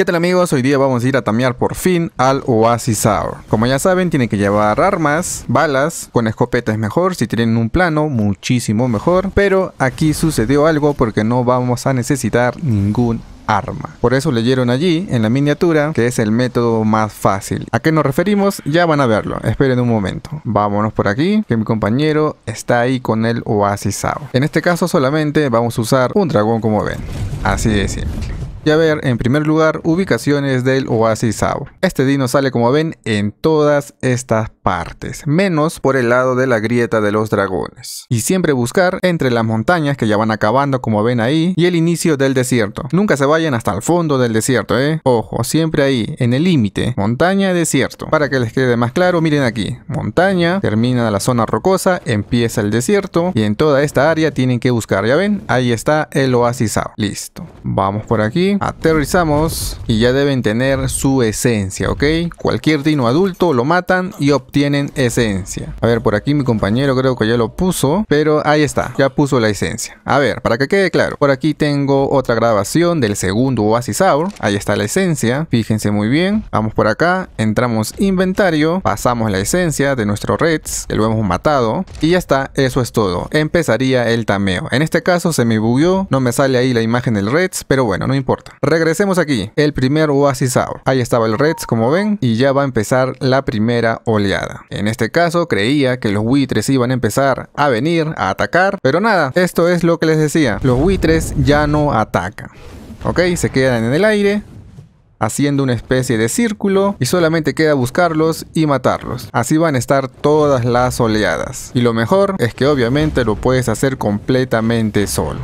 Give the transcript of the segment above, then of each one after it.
¿Qué tal amigos? Hoy día vamos a ir a tamear por fin al Oasis Hour. Como ya saben, tienen que llevar armas, balas, con escopetas es mejor, si tienen un plano, muchísimo mejor. Pero aquí sucedió algo porque no vamos a necesitar ningún arma. Por eso leyeron allí, en la miniatura, que es el método más fácil. ¿A qué nos referimos? Ya van a verlo, esperen un momento. Vámonos por aquí, que mi compañero está ahí con el Oasis Hour. En este caso solamente vamos a usar un dragón como ven. Así de simple y a ver en primer lugar ubicaciones del oasis Sao. Este dino sale como ven en todas estas partes, menos por el lado de la grieta de los dragones. Y siempre buscar entre las montañas que ya van acabando como ven ahí y el inicio del desierto. Nunca se vayan hasta el fondo del desierto, eh. Ojo, siempre ahí, en el límite, montaña-desierto. Para que les quede más claro, miren aquí, montaña, termina la zona rocosa, empieza el desierto y en toda esta área tienen que buscar, ya ven, ahí está el oasis Sao. Listo, vamos por aquí aterrizamos y ya deben tener su esencia, ¿ok? Cualquier dino adulto lo matan y obtienen esencia. A ver, por aquí mi compañero creo que ya lo puso, pero ahí está, ya puso la esencia. A ver, para que quede claro, por aquí tengo otra grabación del segundo Oasisaur, ahí está la esencia, fíjense muy bien, vamos por acá, entramos inventario, pasamos la esencia de nuestro Reds, que lo hemos matado, y ya está, eso es todo, empezaría el tameo. En este caso se me bugueó, no me sale ahí la imagen del Reds, pero bueno, no importa. Regresemos aquí, el primer Oasis Ahí estaba el Reds como ven y ya va a empezar la primera oleada. En este caso creía que los buitres iban a empezar a venir a atacar, pero nada, esto es lo que les decía, los buitres ya no atacan. Ok, se quedan en el aire, haciendo una especie de círculo y solamente queda buscarlos y matarlos. Así van a estar todas las oleadas. Y lo mejor es que obviamente lo puedes hacer completamente solo.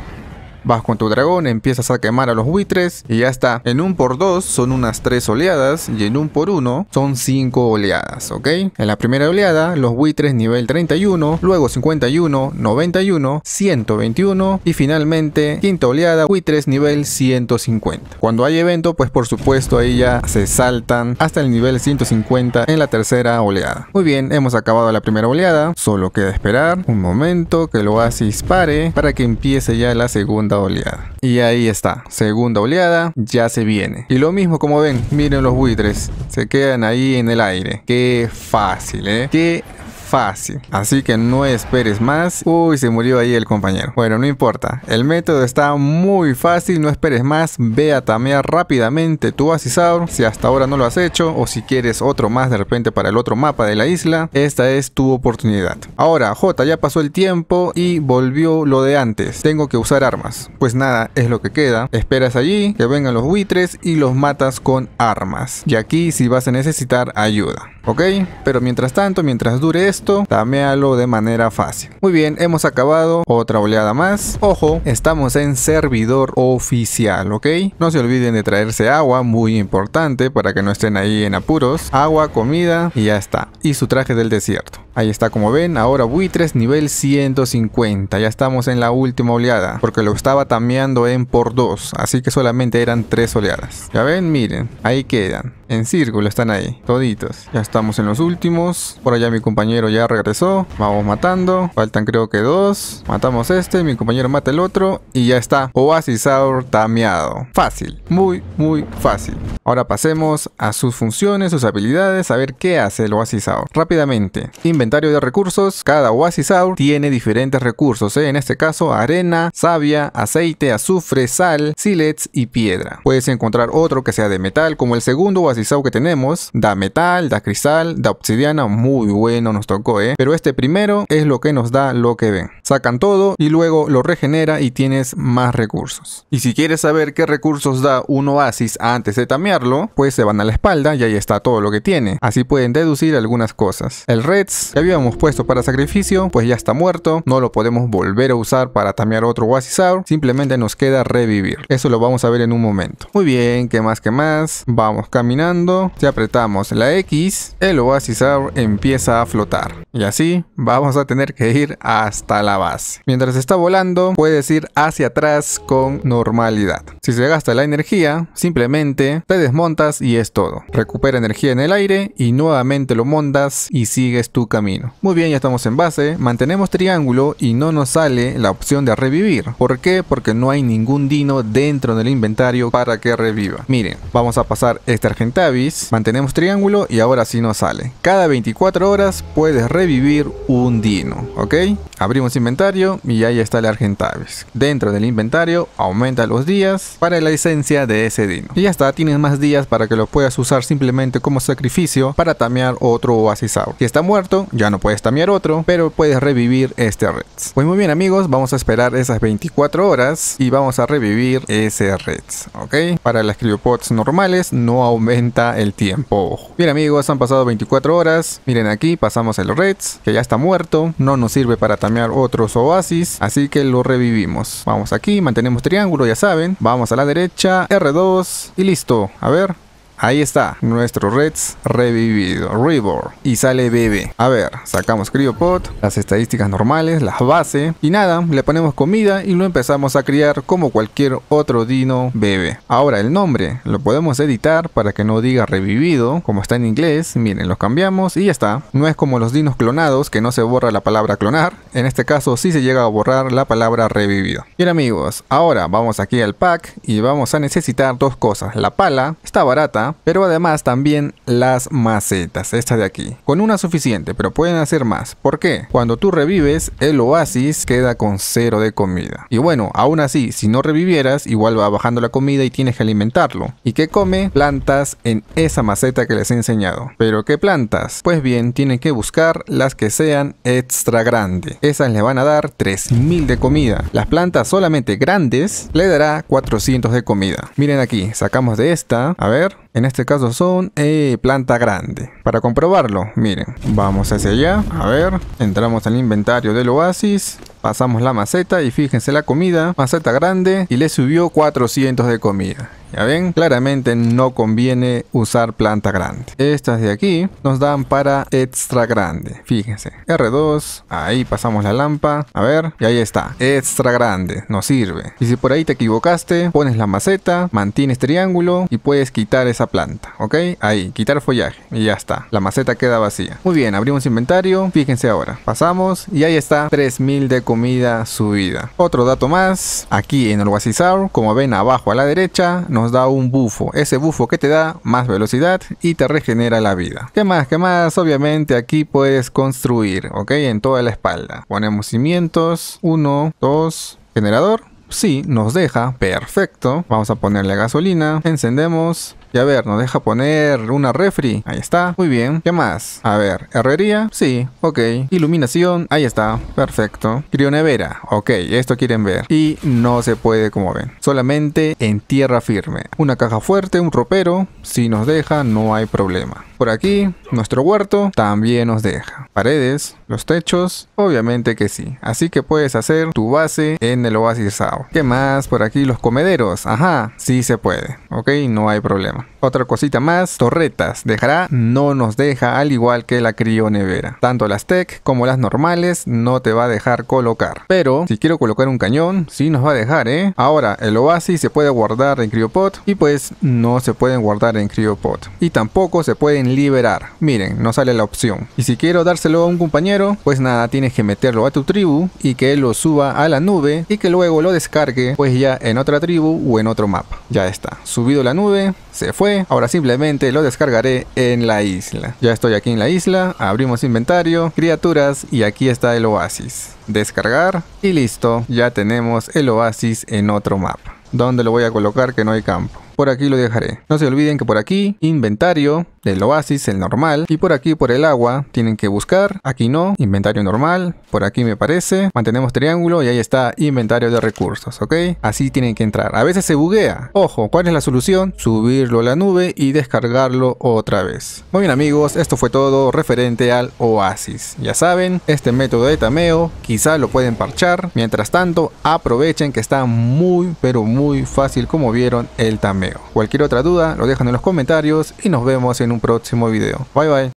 Vas con tu dragón, empiezas a quemar a los buitres y ya está. En un por 2 son unas 3 oleadas y en un por 1 son 5 oleadas, ¿ok? En la primera oleada, los buitres nivel 31, luego 51, 91, 121 y finalmente quinta oleada, buitres nivel 150. Cuando hay evento, pues por supuesto ahí ya se saltan hasta el nivel 150 en la tercera oleada. Muy bien, hemos acabado la primera oleada, solo queda esperar un momento que lo oasis dispare para que empiece ya la segunda oleada. Y ahí está, segunda oleada, ya se viene. Y lo mismo como ven, miren los buitres, se quedan ahí en el aire. Qué fácil, ¿eh? Qué fácil. Así que no esperes más. Uy, se murió ahí el compañero. Bueno, no importa. El método está muy fácil, no esperes más. Ve a tamear rápidamente tu asisaur. Si hasta ahora no lo has hecho o si quieres otro más de repente para el otro mapa de la isla, esta es tu oportunidad. Ahora, J, ya pasó el tiempo y volvió lo de antes. Tengo que usar armas. Pues nada, es lo que queda. Esperas allí que vengan los buitres y los matas con armas. Y aquí si vas a necesitar ayuda. ¿Ok? Pero mientras tanto, mientras dure esto, tamealo de manera fácil. Muy bien, hemos acabado otra oleada más. Ojo, estamos en servidor oficial, ¿ok? No se olviden de traerse agua, muy importante, para que no estén ahí en apuros. Agua, comida y ya está. Y su traje del desierto. Ahí está como ven, ahora buitres nivel 150, ya estamos en la última oleada, porque lo estaba tameando en por dos así que solamente eran tres oleadas. Ya ven, miren, ahí quedan. En círculo están ahí, toditos. Ya estamos en los últimos. Por allá mi compañero ya regresó. Vamos matando. Faltan creo que dos. Matamos este, mi compañero mata el otro. Y ya está. Oasisaur tameado. Fácil. Muy, muy fácil. Ahora pasemos a sus funciones, sus habilidades, a ver qué hace el Oasisaur. Rápidamente. Inventario de recursos. Cada Oasisaur tiene diferentes recursos. ¿eh? En este caso, arena, savia, aceite, azufre, sal, silets y piedra. Puedes encontrar otro que sea de metal, como el segundo Oasisaur que tenemos da metal, da cristal, da obsidiana, muy bueno nos tocó, ¿eh? Pero este primero es lo que nos da lo que ven sacan todo y luego lo regenera y tienes más recursos. Y si quieres saber qué recursos da un oasis antes de tamearlo, pues se van a la espalda y ahí está todo lo que tiene. Así pueden deducir algunas cosas. El Reds que habíamos puesto para sacrificio, pues ya está muerto, no lo podemos volver a usar para tamear otro Oasisaur, simplemente nos queda revivir. Eso lo vamos a ver en un momento. Muy bien, ¿qué más que más? Vamos caminando, si apretamos la X, el Oasisaur empieza a flotar. Y así vamos a tener que ir hasta la base. Mientras está volando, puedes ir hacia atrás con normalidad. Si se gasta la energía, simplemente te desmontas y es todo. Recupera energía en el aire y nuevamente lo montas y sigues tu camino. Muy bien, ya estamos en base. Mantenemos triángulo y no nos sale la opción de revivir. ¿Por qué? Porque no hay ningún dino dentro del inventario para que reviva. Miren, vamos a pasar este Argentavis, mantenemos triángulo y ahora sí nos sale. Cada 24 horas puedes revivir un dino, ¿ok? Abrimos inventario y ahí está el Argentavis. Dentro del inventario aumenta los días para la licencia de ese dino. Y ya está, tienes más días para que lo puedas usar simplemente como sacrificio para tamear otro oasisaur. Si está muerto, ya no puedes tamear otro, pero puedes revivir este Reds. Pues muy bien amigos, vamos a esperar esas 24 horas y vamos a revivir ese Reds, ¿ok? Para las criopods normales no aumenta el tiempo. Bien amigos, han pasado 24 horas. Miren aquí, pasamos el Reds, que ya está muerto, no nos sirve para tamear otros oasis, así que lo revivimos. Vamos aquí, mantenemos triángulo, ya saben, vamos a la derecha, R2 y listo. A ver, Ahí está, nuestro Reds revivido, Reborn. Y sale bebé A ver, sacamos Criopod las estadísticas normales, las base Y nada, le ponemos comida y lo empezamos a criar como cualquier otro dino bebé Ahora el nombre, lo podemos editar para que no diga revivido, como está en inglés. Miren, lo cambiamos y ya está. No es como los dinos clonados que no se borra la palabra clonar. En este caso sí se llega a borrar la palabra revivido. Bien amigos, ahora vamos aquí al pack y vamos a necesitar dos cosas. La pala, está barata pero además también las macetas, esta de aquí. Con una suficiente, pero pueden hacer más. ¿Por qué? Cuando tú revives, el oasis queda con cero de comida. Y bueno, aún así, si no revivieras, igual va bajando la comida y tienes que alimentarlo. ¿Y qué come? Plantas en esa maceta que les he enseñado. ¿Pero qué plantas? Pues bien, tienen que buscar las que sean extra grande. Esas le van a dar 3000 de comida. Las plantas solamente grandes le dará 400 de comida. Miren aquí, sacamos de esta, a ver, en este caso son eh, planta grande. Para comprobarlo, miren, vamos hacia allá. A ver, entramos al inventario del oasis. Pasamos la maceta y fíjense la comida, maceta grande y le subió 400 de comida. ¿Ya ven? Claramente no conviene usar planta grande. Estas de aquí nos dan para extra grande. Fíjense. R2. Ahí pasamos la lampa A ver. Y ahí está. Extra grande. Nos sirve. Y si por ahí te equivocaste, pones la maceta, mantienes triángulo y puedes quitar esa planta. ¿Ok? Ahí. Quitar follaje. Y ya está. La maceta queda vacía. Muy bien. Abrimos inventario. Fíjense ahora. Pasamos. Y ahí está. 3000 de comida subida. Otro dato más. Aquí en el Guasisaur, como ven abajo a la derecha, nos da un bufo. Ese bufo que te da más velocidad y te regenera la vida. ¿Qué más? ¿Qué más? Obviamente aquí puedes construir, ¿ok? En toda la espalda. Ponemos cimientos. Uno, dos, generador Sí, nos deja. Perfecto. Vamos a ponerle gasolina. Encendemos. Y a ver, nos deja poner una refri. Ahí está. Muy bien. ¿Qué más? A ver, herrería. Sí, ok. Iluminación. Ahí está. Perfecto. Crionevera. Ok, esto quieren ver. Y no se puede, como ven. Solamente en tierra firme. Una caja fuerte, un ropero. Si nos deja, no hay problema. Por aquí, nuestro huerto también nos deja. Paredes los techos? Obviamente que sí. Así que puedes hacer tu base en el Oasis SAO. ¿Qué más? Por aquí los comederos. Ajá, sí se puede. Ok, no hay problema. Otra cosita más, torretas. Dejará, no nos deja, al igual que la nevera. Tanto las tech como las normales no te va a dejar colocar. Pero si quiero colocar un cañón, sí nos va a dejar, ¿eh? Ahora, el Oasis se puede guardar en CryoPod y pues no se pueden guardar en CryoPod. Y tampoco se pueden liberar. Miren, no sale la opción. Y si quiero dárselo a un compañero, pues nada, tienes que meterlo a tu tribu y que lo suba a la nube y que luego lo descargue, pues ya en otra tribu o en otro mapa. Ya está, subido la nube, se fue, ahora simplemente lo descargaré en la isla. Ya estoy aquí en la isla, abrimos inventario, criaturas y aquí está el oasis. Descargar y listo, ya tenemos el oasis en otro mapa. Donde lo voy a colocar que no hay campo por aquí lo dejaré. No se olviden que por aquí, inventario del oasis, el normal, y por aquí por el agua tienen que buscar, aquí no, inventario normal, por aquí me parece, mantenemos triángulo y ahí está inventario de recursos, ¿ok? Así tienen que entrar. A veces se buguea. Ojo, ¿cuál es la solución? Subirlo a la nube y descargarlo otra vez. Muy bien amigos, esto fue todo referente al oasis. Ya saben, este método de tameo quizá lo pueden parchar. Mientras tanto, aprovechen que está muy pero muy fácil como vieron el tameo. Cualquier otra duda lo dejan en los comentarios y nos vemos en un próximo video. Bye bye.